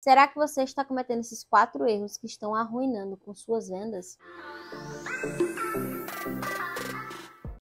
Será que você está cometendo esses quatro erros que estão arruinando com suas vendas?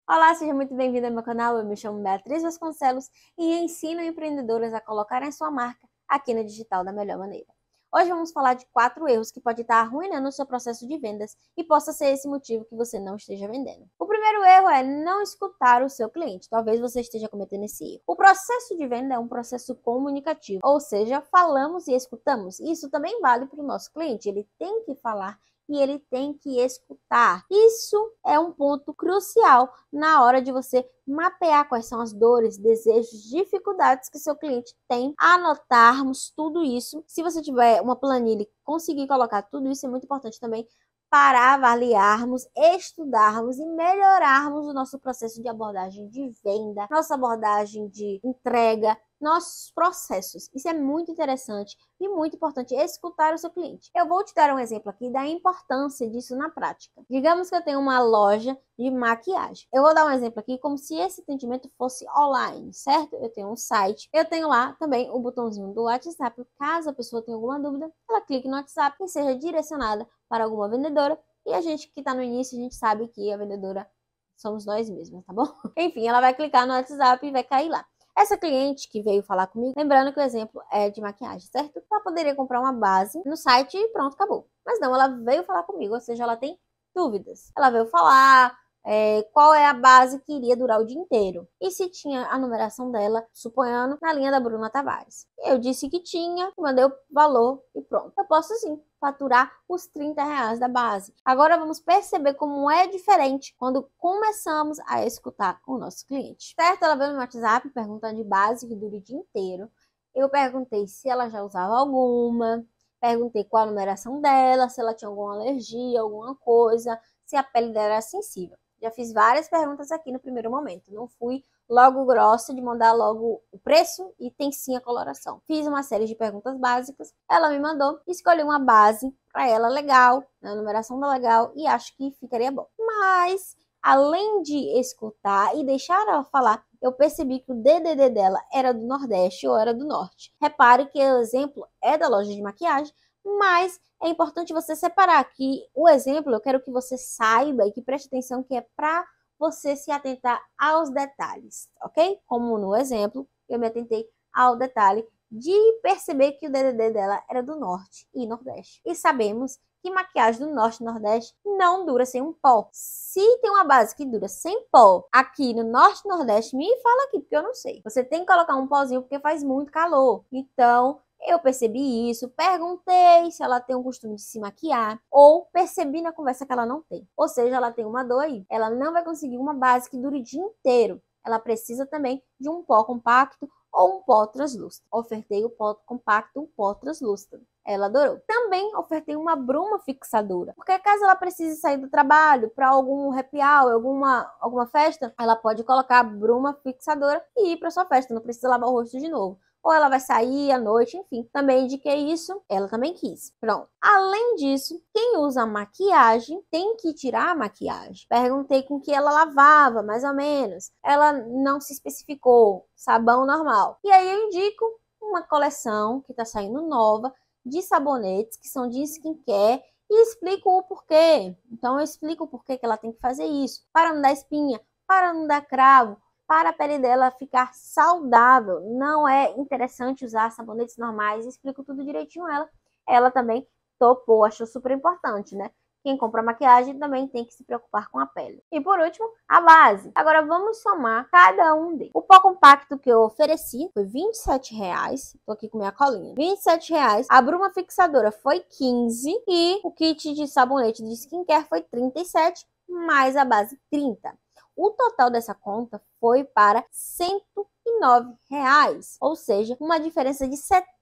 Olá, seja muito bem-vindo ao meu canal. Eu me chamo Beatriz Vasconcelos e ensino empreendedoras a colocarem a sua marca aqui na digital da melhor maneira. Hoje vamos falar de quatro erros que pode estar arruinando o seu processo de vendas e possa ser esse motivo que você não esteja vendendo primeiro erro é não escutar o seu cliente. Talvez você esteja cometendo esse erro. O processo de venda é um processo comunicativo, ou seja, falamos e escutamos. Isso também vale para o nosso cliente. Ele tem que falar e ele tem que escutar. Isso é um ponto crucial na hora de você mapear quais são as dores, desejos, dificuldades que seu cliente tem, anotarmos tudo isso. Se você tiver uma planilha e conseguir colocar tudo isso, é muito importante também para avaliarmos, estudarmos e melhorarmos o nosso processo de abordagem de venda, nossa abordagem de entrega, nossos processos. Isso é muito interessante e muito importante escutar o seu cliente. Eu vou te dar um exemplo aqui da importância disso na prática. Digamos que eu tenho uma loja de maquiagem. Eu vou dar um exemplo aqui como se esse atendimento fosse online, certo? Eu tenho um site, eu tenho lá também o botãozinho do WhatsApp. Caso a pessoa tenha alguma dúvida, ela clique no WhatsApp e seja direcionada para alguma vendedora. E a gente que está no início, a gente sabe que a vendedora somos nós mesmos, tá bom? Enfim, ela vai clicar no WhatsApp e vai cair lá. Essa cliente que veio falar comigo, lembrando que o exemplo é de maquiagem, certo? Ela poderia comprar uma base no site e pronto, acabou. Mas não, ela veio falar comigo, ou seja, ela tem dúvidas. Ela veio falar é, qual é a base que iria durar o dia inteiro e se tinha a numeração dela, suponhando, na linha da Bruna Tavares. Eu disse que tinha, mandei o valor e pronto. Eu posso sim faturar os 30 reais da base. Agora vamos perceber como é diferente quando começamos a escutar o nosso cliente. Certo, ela veio no WhatsApp perguntando de base que dura o dia inteiro. Eu perguntei se ela já usava alguma, perguntei qual a numeração dela, se ela tinha alguma alergia, alguma coisa, se a pele dela era sensível. Já fiz várias perguntas aqui no primeiro momento, não fui logo grossa, de mandar logo o preço e tem sim a coloração. Fiz uma série de perguntas básicas, ela me mandou, escolhi uma base para ela legal, né, a numeração da legal e acho que ficaria bom. Mas além de escutar e deixar ela falar, eu percebi que o DDD dela era do Nordeste ou era do Norte. Repare que o exemplo é da loja de maquiagem, mas é importante você separar que o exemplo eu quero que você saiba e que preste atenção que é para você se atentar aos detalhes, ok? Como no exemplo, eu me atentei ao detalhe de perceber que o DDD dela era do Norte e Nordeste. E sabemos que maquiagem do Norte e Nordeste não dura sem um pó. Se tem uma base que dura sem pó aqui no Norte e Nordeste, me fala aqui, porque eu não sei. Você tem que colocar um pozinho porque faz muito calor. Então, eu percebi isso, perguntei se ela tem o costume de se maquiar, ou percebi na conversa que ela não tem. Ou seja, ela tem uma dor aí. Ela não vai conseguir uma base que dure o dia inteiro. Ela precisa também de um pó compacto ou um pó translúcido. Ofertei o pó compacto, um pó translúcido. Ela adorou. Também ofertei uma bruma fixadora, porque caso ela precise sair do trabalho para algum happy hour, alguma, alguma festa, ela pode colocar a bruma fixadora e ir para sua festa, não precisa lavar o rosto de novo ou ela vai sair à noite, enfim. Também indiquei isso, ela também quis. Pronto. Além disso, quem usa maquiagem tem que tirar a maquiagem. Perguntei com que ela lavava, mais ou menos. Ela não se especificou, sabão normal. E aí eu indico uma coleção que está saindo nova de sabonetes que são de skincare e explico o porquê. Então eu explico o porquê que ela tem que fazer isso, para não dar espinha, para não dar cravo, para a pele dela ficar saudável. Não é interessante usar sabonetes normais, explico tudo direitinho ela. Ela também topou, achou super importante, né? Quem compra maquiagem também tem que se preocupar com a pele. E por último, a base. Agora vamos somar cada um deles. O pó compacto que eu ofereci foi R$27,00. Tô aqui com minha colinha. R$27,00. A bruma fixadora foi R$15,00. E o kit de sabonete de skincare foi R$37,00 mais a base 30 o total dessa conta foi para R$ 109, reais, ou seja, uma diferença de 70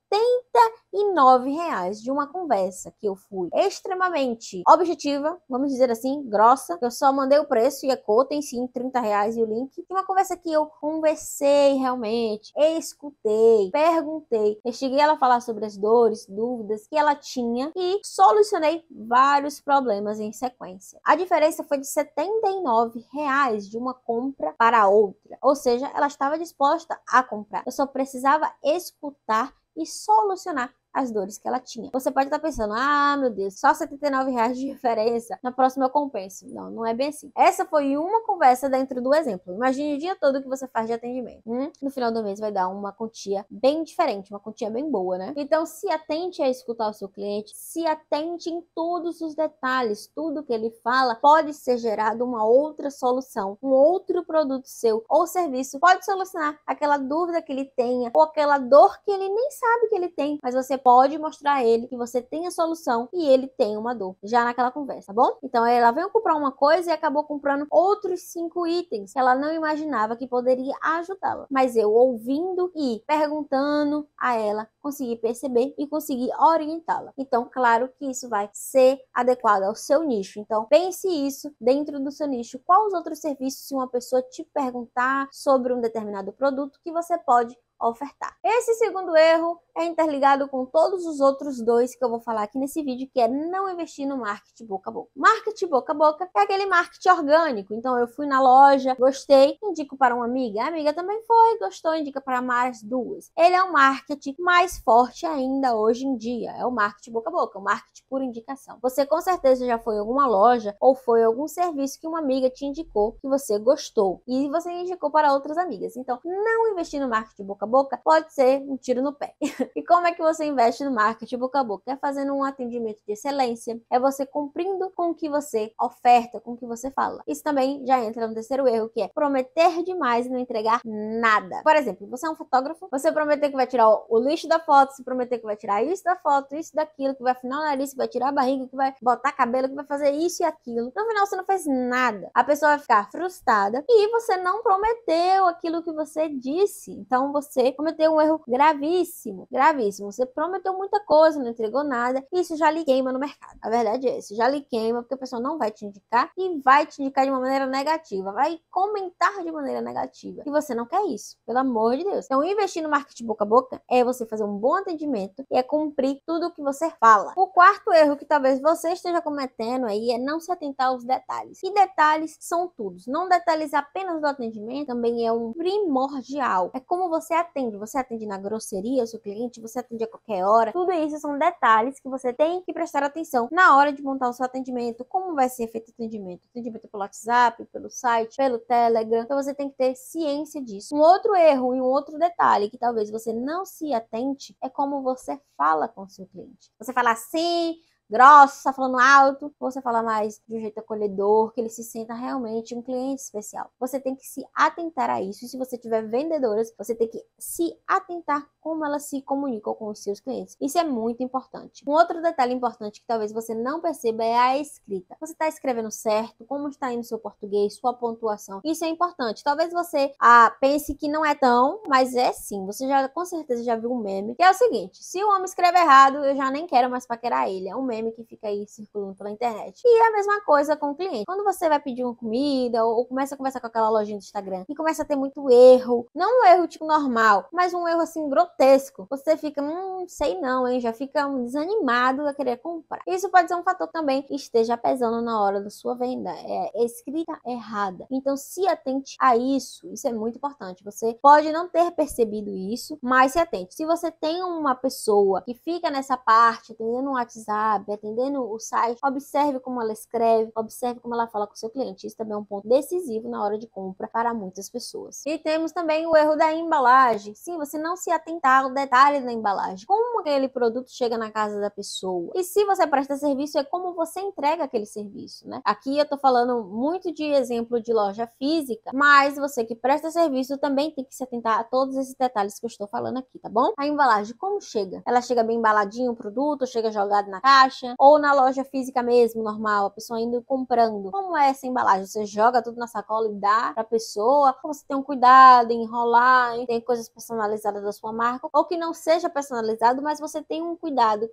79 reais de uma conversa que eu fui extremamente objetiva, vamos dizer assim, grossa. Eu só mandei o preço e a cota em sim 30 reais e o link. De uma conversa que eu conversei realmente, escutei, perguntei, eu cheguei ela a falar sobre as dores, dúvidas que ela tinha e solucionei vários problemas em sequência. A diferença foi de 79 reais de uma compra para outra, ou seja, ela estava disposta a comprar. Eu só precisava escutar e solucionar as dores que ela tinha. Você pode estar pensando, ah, meu Deus, só 79 reais de diferença, na próxima eu compenso. Não, não é bem assim. Essa foi uma conversa dentro do exemplo. Imagine o dia todo que você faz de atendimento. Hum? No final do mês vai dar uma quantia bem diferente, uma quantia bem boa, né? Então se atente a escutar o seu cliente, se atente em todos os detalhes, tudo que ele fala pode ser gerado uma outra solução, um outro produto seu ou serviço pode solucionar aquela dúvida que ele tenha ou aquela dor que ele nem sabe que ele tem, mas você pode mostrar a ele que você tem a solução e ele tem uma dor, já naquela conversa, tá bom? Então ela veio comprar uma coisa e acabou comprando outros cinco itens que ela não imaginava que poderia ajudá-la. Mas eu ouvindo e perguntando a ela, consegui perceber e consegui orientá-la. Então, claro que isso vai ser adequado ao seu nicho. Então, pense isso dentro do seu nicho. Quais os outros serviços se uma pessoa te perguntar sobre um determinado produto que você pode ofertar. Esse segundo erro é interligado com todos os outros dois que eu vou falar aqui nesse vídeo, que é não investir no marketing boca a boca. Marketing boca a boca é aquele marketing orgânico. Então eu fui na loja, gostei, indico para uma amiga, a amiga também foi, gostou, indica para mais duas. Ele é um marketing mais forte ainda hoje em dia. É o marketing boca a boca, o marketing por indicação. Você com certeza já foi em alguma loja ou foi algum serviço que uma amiga te indicou que você gostou e você indicou para outras amigas. Então, não investir no marketing boca a boca boca pode ser um tiro no pé. e como é que você investe no marketing boca a boca? É fazendo um atendimento de excelência, é você cumprindo com o que você oferta, com o que você fala. Isso também já entra no terceiro erro, que é prometer demais e não entregar nada. Por exemplo, você é um fotógrafo, você prometer que vai tirar o lixo da foto, se prometer que vai tirar isso da foto, isso daquilo, que vai afinar o nariz, que vai tirar a barriga, que vai botar cabelo, que vai fazer isso e aquilo. No final você não fez nada. A pessoa vai ficar frustrada e você não prometeu aquilo que você disse. Então você você cometeu um erro gravíssimo, gravíssimo. Você prometeu muita coisa, não entregou nada, e isso já lhe queima no mercado. A verdade é isso, já lhe queima, porque a pessoa não vai te indicar e vai te indicar de uma maneira negativa, vai comentar de maneira negativa. E você não quer isso, pelo amor de Deus. Então, investir no marketing boca a boca é você fazer um bom atendimento e é cumprir tudo o que você fala. O quarto erro que talvez você esteja cometendo aí é não se atentar aos detalhes. E detalhes são tudo. Não detalhes apenas do atendimento também é um primordial. É como você atende. Você atende na grosseria o seu cliente, você atende a qualquer hora. Tudo isso são detalhes que você tem que prestar atenção na hora de montar o seu atendimento. Como vai ser feito o atendimento? Atendimento pelo WhatsApp, pelo site, pelo Telegram. Então você tem que ter ciência disso. Um outro erro e um outro detalhe que talvez você não se atente é como você fala com o seu cliente. Você fala assim, grossa, tá falando alto, você fala mais de um jeito acolhedor, que ele se sinta realmente um cliente especial. Você tem que se atentar a isso. E se você tiver vendedoras, você tem que se atentar como elas se comunicam com os seus clientes. Isso é muito importante. Um outro detalhe importante que talvez você não perceba é a escrita. Você está escrevendo certo? Como está indo seu português? Sua pontuação? Isso é importante. Talvez você ah, pense que não é tão, mas é sim. Você já com certeza já viu um meme que é o seguinte: se o homem escreve errado, eu já nem quero mais paquerar ele. É um meme meme que fica aí circulando pela internet. E é a mesma coisa com o cliente. Quando você vai pedir uma comida ou, ou começa a conversar com aquela lojinha do Instagram e começa a ter muito erro, não um erro tipo normal, mas um erro assim grotesco, você fica, hum, sei não, hein, já fica hum, desanimado a querer comprar. Isso pode ser um fator também que esteja pesando na hora da sua venda, é escrita errada. Então se atente a isso, isso é muito importante. Você pode não ter percebido isso, mas se atente. Se você tem uma pessoa que fica nessa parte, atendendo um WhatsApp, Atendendo o site, observe como ela escreve, observe como ela fala com o seu cliente. Isso também é um ponto decisivo na hora de compra para muitas pessoas. E temos também o erro da embalagem. Sim, você não se atentar ao detalhe da embalagem. Como aquele produto chega na casa da pessoa. E se você presta serviço, é como você entrega aquele serviço, né? Aqui eu tô falando muito de exemplo de loja física, mas você que presta serviço também tem que se atentar a todos esses detalhes que eu estou falando aqui, tá bom? A embalagem, como chega? Ela chega bem embaladinho o produto, chega jogado na caixa, caixa ou na loja física mesmo, normal, a pessoa indo comprando. Como é essa embalagem? Você joga tudo na sacola e dá pra pessoa? Ou você tem um cuidado em enrolar, tem coisas personalizadas da sua marca? Ou que não seja personalizado, mas você tem um cuidado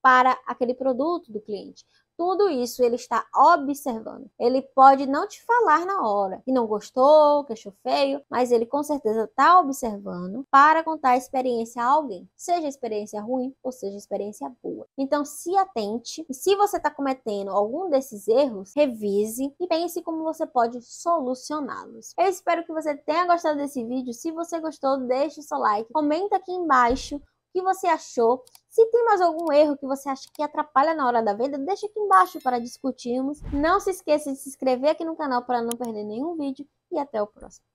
para aquele produto do cliente tudo isso ele está observando. Ele pode não te falar na hora que não gostou, que achou feio, mas ele com certeza está observando para contar a experiência a alguém, seja a experiência ruim ou seja a experiência boa. Então se atente e se você está cometendo algum desses erros, revise e pense como você pode solucioná-los. Eu espero que você tenha gostado desse vídeo. Se você gostou, deixe o seu like, comenta aqui embaixo o que você achou se tem mais algum erro que você acha que atrapalha na hora da venda, deixa aqui embaixo para discutirmos. Não se esqueça de se inscrever aqui no canal para não perder nenhum vídeo e até o próximo.